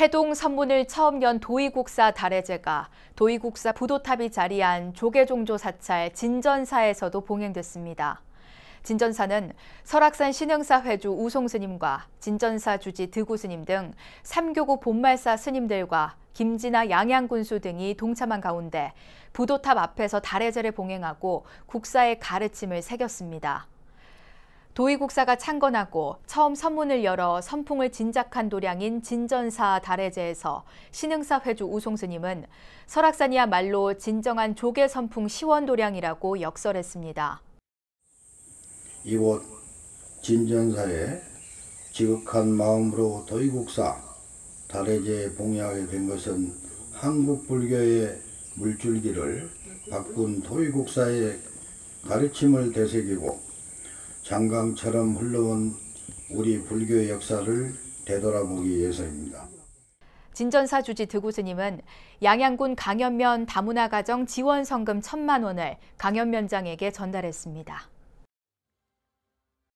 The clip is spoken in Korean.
해동 선문을 처음 연 도의국사 달해제가 도의국사 부도탑이 자리한 조계종조 사찰 진전사에서도 봉행됐습니다. 진전사는 설악산 신흥사 회주 우송 스님과 진전사 주지 드구 스님 등 삼교구 본말사 스님들과 김진아 양양군수 등이 동참한 가운데 부도탑 앞에서 달해제를 봉행하고 국사의 가르침을 새겼습니다. 도의국사가 창건하고 처음 선문을 열어 선풍을 진작한 도량인 진전사 다해제에서 신흥사 회주 우송스님은 설악산이야말로 진정한 조계 선풍 시원도량이라고 역설했습니다. 이곳 진전사에 지극한 마음으로 도의국사 달해제에 봉양하게 된 것은 한국 불교의 물줄기를 바꾼 도의국사의 가르침을 되새기고 장강처럼 흘러온 우리 불교 역사를 되돌아보기 위해서입니다. 진전사 주지 드구스님은 양양군 강현면 다문화 가정 지원 성금 천만 원을 강현면장에게 전달했습니다.